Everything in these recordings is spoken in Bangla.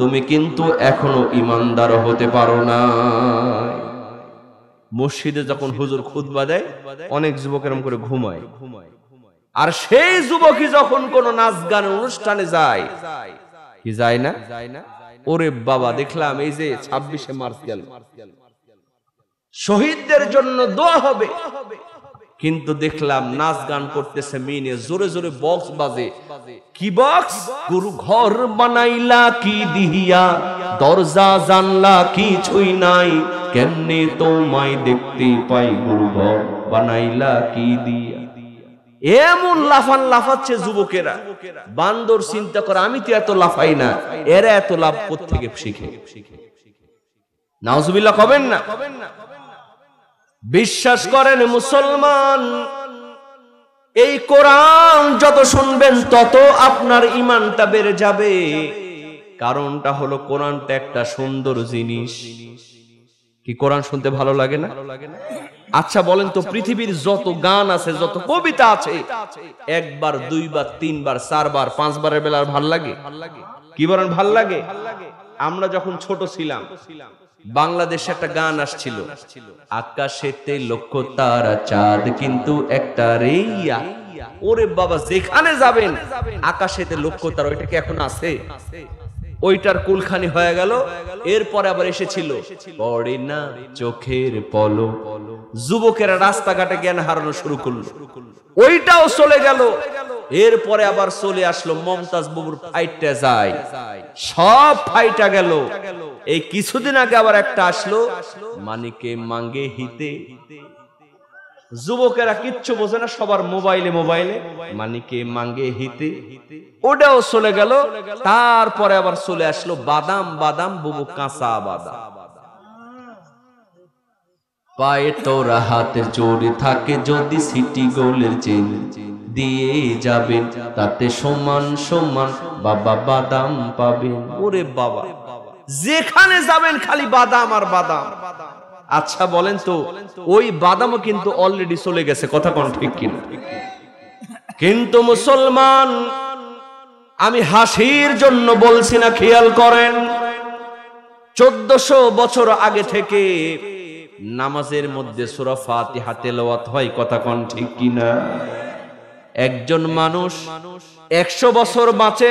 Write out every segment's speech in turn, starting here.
তুমি কিন্তু এখনো ইমানদার হতে পারো না মসজিদে যখন হুজুর খুদবা দেয় অনেক যুবক এরম করে ঘুমায় আর সেই যুবকই যখন কোন নাচ অনুষ্ঠানে যায় কি যায় না ওরে বাবা দেখলাম এই যে ছাব্বিশে মার্চ গেল শহীদদের জন্য দোয়া হবে কিন্তু দেখলাম নাচ গান করতেছে মিনে জোরে জোরে বক্স বাজে কি বক্স গুরু ঘর বানাইলা কি দিহিয়া দরজা জানলা কি ছুই নাই কেমনে তোমায় দেখতে পাই গুরু ঘর বানাইলা কি দিয়া এমন লাফান লাফাচ্ছে যুবকেরা বান্দর চিন্তা করে আমি তো এত লাফাই না এরা এত লাভ থেকে শিখে নাওজুবিল্লাহ কবেন না বিশ্বাস করেন মুসলমান এই কোরআন যত শুনবেন তত আপনার ইমানটা বেড়ে যাবে কারণটা হলো কোরআনটা একটা সুন্দর জিনিস কি কোরআন শুনতে ভালো লাগে না আচ্ছা বলেন তো পৃথিবীর যত গান আছে যত কবিতা আছে একবার দুইবার তিনবার চারবার পাঁচবারের বেলার ভাল লাগে কি বলেন ভাল লাগে আমরা যখন ছোট ছিলাম বাংলাদেশে একটা গান আসছিল আকাশেতে লক্ষ তারা চাঁদ কিন্তু একটা রেইয়া ওরে বাবা যেখানে যাবেন আকাশেতে লক্ষ তারা ওইটা কি এখন আছে ওইটার কুলখানি হয়ে গেল এরপরে আবার এসেছিল পড়ে না চোখের পল যুবকেরা রাস্তাঘাটে জ্ঞান হারানো শুরু করলো ওইটাও চলে গেল এরপরে আবার চলে আসলো মমতাজ বাবুর ফাইটটা যায় সব ফাইটা গেল এই কিছুদিন আগে আবার একটা আসলো মানিকে মাঙ্গে হিতে যুবকেরা কিচ্ছু বোঝে না সবার মোবাইলে মোবাইলে মানিকে মাঙ্গে হিতে ওটাও চলে গেল তারপরে আবার চলে আসলো বাদাম বাদাম বুবু কাঁচা বাদাম পায়ে তোরা হাতে চড়ে থাকে যদি সিটি গোলের চেন দিয়ে যাবেন তাতে সমান সমান বাবা বাদাম পাবেন ওরে বাবা যেখানে যাবেন খালি বাদাম আর বাদাম আচ্ছা বলেন তো ওই বাদামও কিন্তু অলরেডি চলে গেছে কথা কোন ঠিক কিনা কিন্তু মুসলমান আমি হাসির জন্য বলছি না খেয়াল করেন চোদ্দশো বছর আগে থেকে নামাজের মধ্যে সুরা হাতে তেলাওয়াত হয় কথা কন ঠিক কিনা একজন মানুষ একশো বছর বাঁচে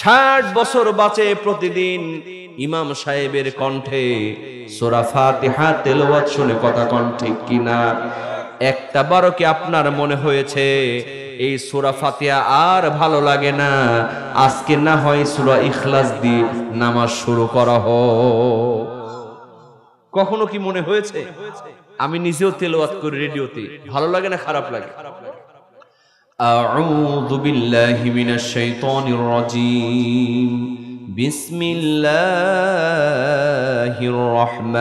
ষাট বছর বাঁচে প্রতিদিন ইমাম সাহেবের কণ্ঠে সোরাফা তেহা তেলোয়াত শুনে কথা কণ্ঠে কিনা একটা বারো কি আপনার মনে হয়েছে এই সুরা ফাতিয়া আর ভালো লাগে না আজকে না হয় সুরা ইখলাস দিয়ে নামাজ শুরু করা হ কখনো কি মনে হয়েছে আমি নিজেও তেলোয়াত করি রেডিওতে ভালো লাগে না খারাপ লাগে আউযু বিল্লাহি মিনাশ শাইতানির রাজিম بسم الله الرحمن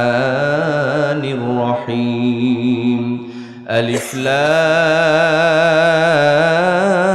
الرحيم الإسلام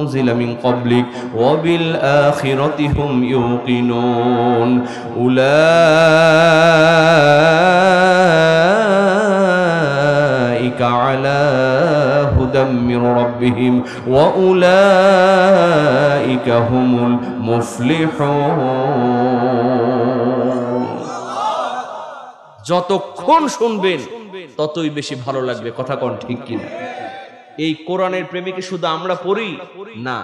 أنزل من قبلك وبالآخرة هم يوقنون أولئك على هدى من ربهم وأولئك هم المفلحون যতক্ষণ শুনবেন ততই বেশি ভালো লাগবে কথা কন ঠিক কিনা এই কোরআনের প্রেমিকে শুধু আমরা পড়ি না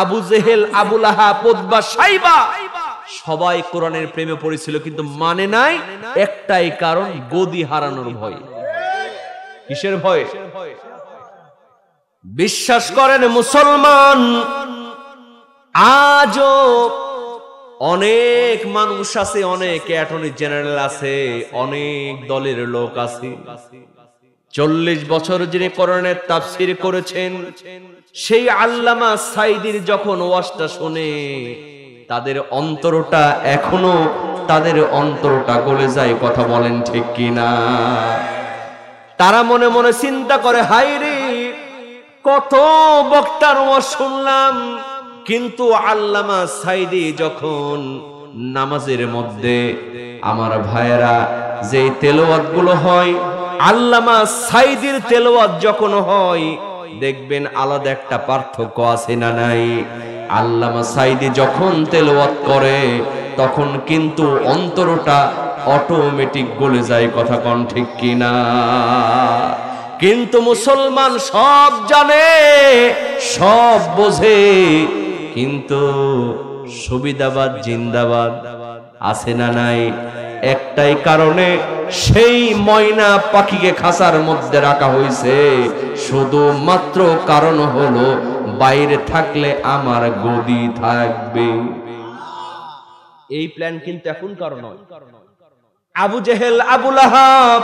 আবু জেহেল আবুল আহাবা সাইবা সবাই কোরআনের প্রেমে পড়েছিল কিন্তু মানে নাই একটাই কারণ গদি হারানোর ভয় কিসের ভয় বিশ্বাস করেন মুসলমান আজ অনেক মানুষ আছে অনেক অ্যাটর্নি জেনারেল আছে অনেক দলের লোক আছে চল্লিশ বছর যিনি করণের তাফসির করেছেন সেই আল্লামা সাইদির যখন ওয়াজটা শোনে তাদের অন্তরটা এখনো তাদের অন্তরটা গলে যায় কথা বলেন ঠিক কিনা তারা মনে মনে চিন্তা করে হাই রে কত বক্তার ওয়াজ শুনলাম কিন্তু আল্লামা সাইদি যখন নামাজের মধ্যে আমার ভাইয়েরা যে তেলোয়াত হয় আল্লামা সাইদির তেলাওয়াত যখন হয় দেখবেন আলাদা একটা পার্থক্য আছে না নাই আল্লামা সাইদি যখন তেলাওয়াত করে তখন কিন্তু অন্তরটা অটোমেটিক গলে যায় কথা কন ঠিক কিনা কিন্তু মুসলমান সব জানে সব বোঝে কিন্তু সুবিধাবাদ জিন্দাবাদ আছে না নাই একটাই কারণে সেই ময়না পাখিকে খাসার মধ্যে রাখা হয়েছে শুধু মাত্র কারণ হলো বাইরে থাকলে আমার গদি থাকবে এই প্ল্যান কিন্তু এখন কারণ আবু জেহেল আবুল আহাব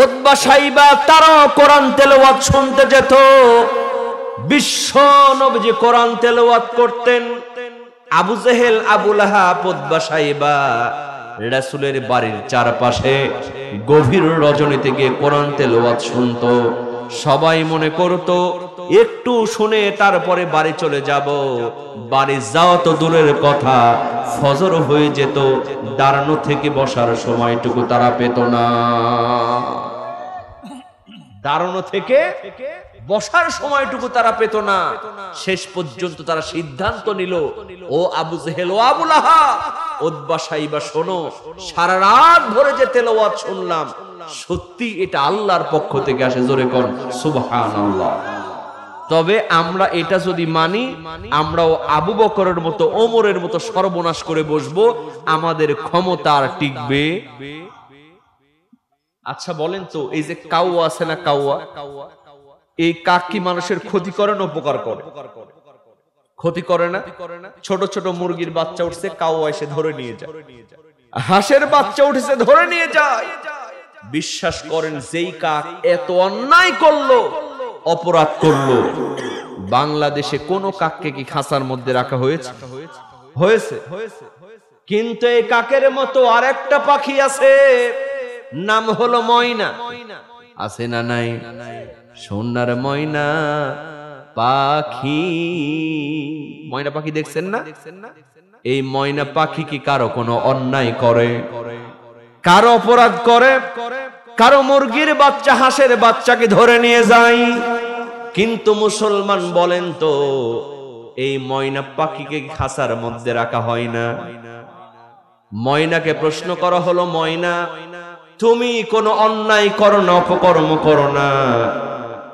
ওদবা সাইবা তারাও কোরআন তেলাওয়াত শুনতে যেত বিশ্ব নবজি কোরআন তেলাওয়াত করতেন আবু জেহেল আবুল আহাব ওদবা সাইবা রাসুলের বাড়ির চারপাশে গভীর রজনীতে গিয়ে কোরআন তেল শুনত সবাই মনে করত একটু শুনে তারপরে বাড়ি চলে যাব বাড়ি যাওয়া তো দূরের কথা ফজর হয়ে যেত দাঁড়ানো থেকে বসার সময়টুকু তারা পেত না দাঁড়ানো থেকে বসার সময়টুকু তারা পেত না শেষ পর্যন্ত তারা সিদ্ধান্ত নিল ও আবু জেহেল ও আবুল আহা ওদবা শোনো সারা রাত ধরে যে তেল শুনলাম সত্যি এটা আল্লাহর পক্ষ থেকে আসে জোরে কর সুবহান তবে আমরা এটা যদি মানি আমরাও আবু বকরের মতো ওমরের মতো সর্বনাশ করে বসবো আমাদের ক্ষমতা আর টিকবে আচ্ছা বলেন তো এই যে কাউয়া আছে না কাউয়া কাউয়া এই কাকি মানুষের ক্ষতি করে না উপকার করে ক্ষতি করে না ছোট ছোট মুরগির বাচ্চা উঠছে কাউ এসে ধরে নিয়ে যায় হাঁসের বাচ্চা উঠেছে ধরে নিয়ে যায় বিশ্বাস করেন যেই কাক এত অন্যায় করলো অপরাধ করলো বাংলাদেশে কোন কাককে কি খাঁচার মধ্যে রাখা হয়েছে হয়েছে কিন্তু এই কাকের মতো আরেকটা পাখি আছে নাম হলো ময়না আছে না নাই সোনার ময়না পাখি ময়না পাখি দেখছেন না এই ময়না পাখি কি কারো কোনো অন্যায় করে কারো অপরাধ করে কারো মুরগির বাচ্চা হাঁসের বাচ্চাকে ধরে নিয়ে যায় কিন্তু মুসলমান বলেন তো এই ময়না পাখিকে খাসার মধ্যে রাখা হয় না ময়নাকে প্রশ্ন করা হলো ময়না তুমি কোনো অন্যায় করো না অপকর্ম করো না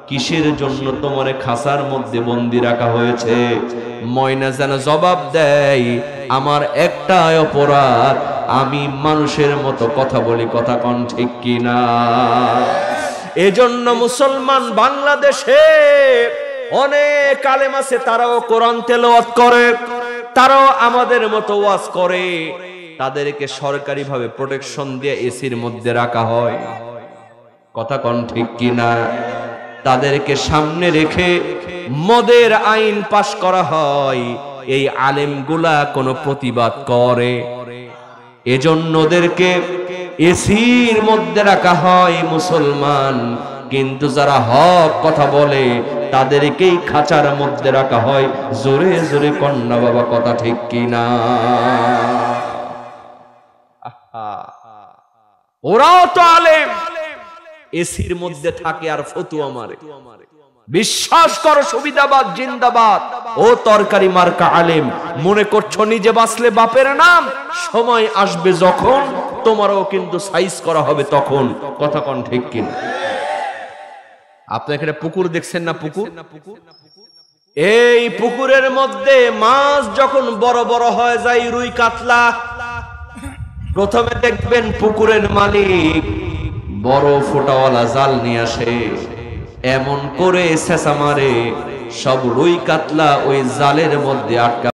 কিসের জন্য তোমার খাসার মধ্যে বন্দি রাখা হয়েছে ময়না যেন জবাব দেয় আমার একটা অপরাধ আমি মানুষের মতো কথা বলি কথা কন ঠিক কিনা এজন্য মুসলমান বাংলাদেশে অনেক আলেম আছে তারাও কোরআন তেলাওয়াত করে তারাও আমাদের মতো ওয়াজ করে তাদেরকে সরকারিভাবে প্রোটেকশন দিয়ে এসির মধ্যে রাখা হয় কথা কন ঠিক কিনা তাদেরকে সামনে রেখে মদের আইন পাশ করা হয় এই আলেমগুলা কোনো প্রতিবাদ করে এজন্য ওদেরকে এসির মধ্যে রাখা হয় মুসলমান কিন্তু যারা হক কথা বলে তাদেরকেই খাঁচার মধ্যে রাখা হয় জোরে জোরে কন্যা বাবা কথা ঠিক কিনা ওরাও তো আলেম এসির মধ্যে থাকে আর ফতু মারে বিশ্বাস করো সুবিধাবাদ জিন্দাবাদ ও তরকারি মার্কা আলেম মনে করছো নিজে বাঁচলে বাপের নাম সময় আসবে যখন তোমারও কিন্তু সাইজ করা হবে তখন কথা কন ঠিক কিনা আপনি এখানে পুকুর দেখছেন না পুকুর এই পুকুরের মধ্যে মাছ যখন বড় বড় হয়ে যায় রুই কাতলা প্রথমে দেখবেন পুকুরের মালিক বড় ফোটাওয়ালা জাল নিয়ে আসে এমন করে সেসা মারে সব রুই কাতলা ওই জালের মধ্যে আটকা